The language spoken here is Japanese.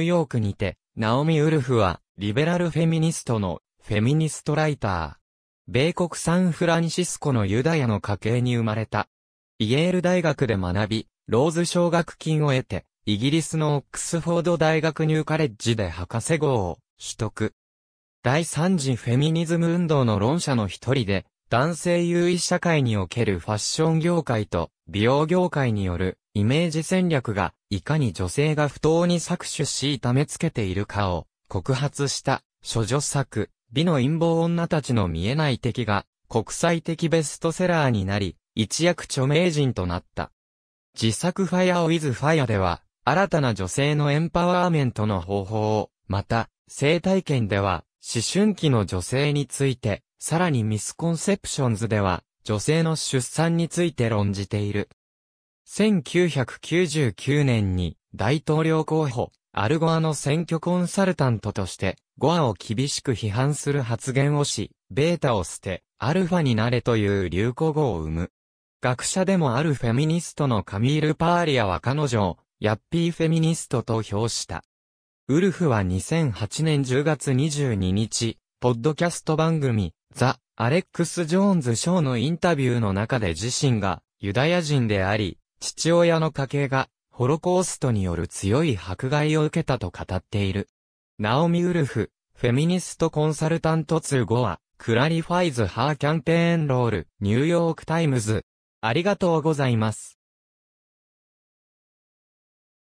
ューヨークにて、ナオミ・ウルフは、リベラルフェミニストの、フェミニストライター。米国サンフランシスコのユダヤの家系に生まれた。イェール大学で学び、ローズ奨学金を得て、イギリスのオックスフォード大学ニューカレッジで博士号を取得。第三次フェミニズム運動の論者の一人で、男性優位社会におけるファッション業界と美容業界によるイメージ戦略が、いかに女性が不当に搾取し痛めつけているかを、告発した、処女作、美の陰謀女たちの見えない敵が、国際的ベストセラーになり、一躍著名人となった。自作ファイアウィズファイアでは、新たな女性のエンパワーメントの方法を、また、生体験では、思春期の女性について、さらにミスコンセプションズでは、女性の出産について論じている。1999年に大統領候補、アルゴアの選挙コンサルタントとして、ゴアを厳しく批判する発言をし、ベータを捨て、アルファになれという流行語を生む。学者でもあるフェミニストのカミール・パーリアは彼女を、ヤッピーフェミニストと評した。ウルフは2008年10月22日、ポッドキャスト番組、ザ・アレックス・ジョーンズ・ショーのインタビューの中で自身が、ユダヤ人であり、父親の家系が、ホロコーストによる強い迫害を受けたと語っている。ナオミ・ウルフ、フェミニストコンサルタント通語は、クラリファイズ・ハーキャンペーンロール、ニューヨーク・タイムズ。ありがとうございます。